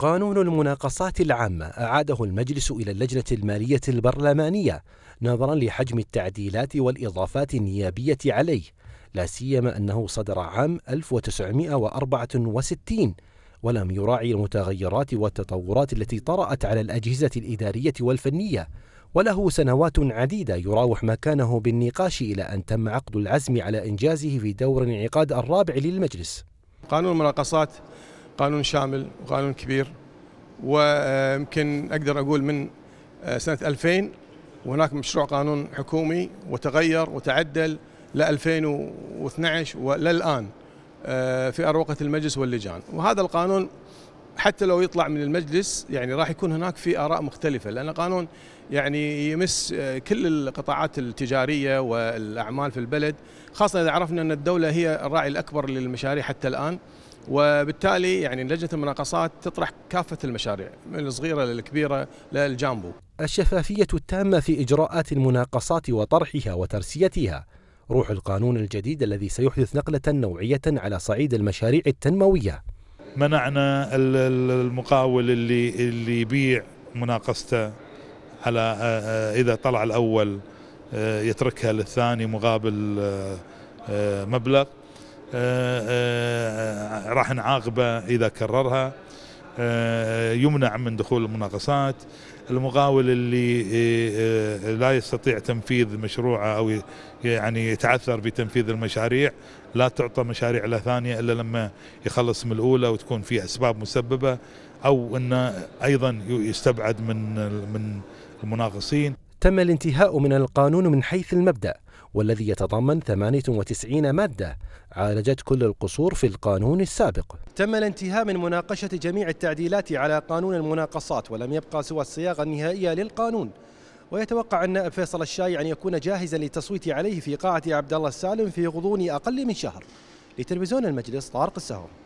قانون المناقصات العامة أعاده المجلس إلى اللجنة المالية البرلمانية نظرا لحجم التعديلات والإضافات النيابية عليه لا سيما أنه صدر عام 1964 ولم يراعي المتغيرات والتطورات التي طرأت على الأجهزة الإدارية والفنية وله سنوات عديدة يراوح مكانه بالنقاش إلى أن تم عقد العزم على إنجازه في دور انعقاد الرابع للمجلس قانون المناقصات قانون شامل وقانون كبير ويمكن اقدر اقول من آه، سنه 2000 وهناك مشروع قانون حكومي وتغير وتعدل ل 2012 وللان آه، في اروقه المجلس واللجان وهذا القانون حتى لو يطلع من المجلس يعني راح يكون هناك في اراء مختلفه لان قانون يعني يمس آه، كل القطاعات التجاريه والاعمال في البلد خاصه اذا عرفنا ان الدوله هي الراعي الاكبر للمشاريع حتى الان وبالتالي يعني لجنه المناقصات تطرح كافه المشاريع من الصغيره للكبيره للجامبو. الشفافيه التامه في اجراءات المناقصات وطرحها وترسيتها روح القانون الجديد الذي سيحدث نقله نوعيه على صعيد المشاريع التنمويه. منعنا المقاول اللي اللي يبيع مناقصته على آه، آه، اذا طلع الاول آه، يتركها للثاني مقابل مبلغ راح نعاقبه اذا كررها آه، يمنع من دخول المناقصات المقاول اللي آه، آه، لا يستطيع تنفيذ مشروعه او يعني يتعثر بتنفيذ المشاريع لا تعطى مشاريع له ثانيه الا لما يخلص من الاولى وتكون في اسباب مسببه او انه ايضا يستبعد من من المناقصين تم الانتهاء من القانون من حيث المبدا والذي يتضمن 98 مادة عالجت كل القصور في القانون السابق تم الانتهاء من مناقشة جميع التعديلات على قانون المناقصات ولم يبقى سوى الصياغة النهائية للقانون ويتوقع النائب فيصل الشايع أن يكون جاهزا للتصويت عليه في قاعة عبد الله السالم في غضون أقل من شهر لتلفزيون المجلس طارق السهوم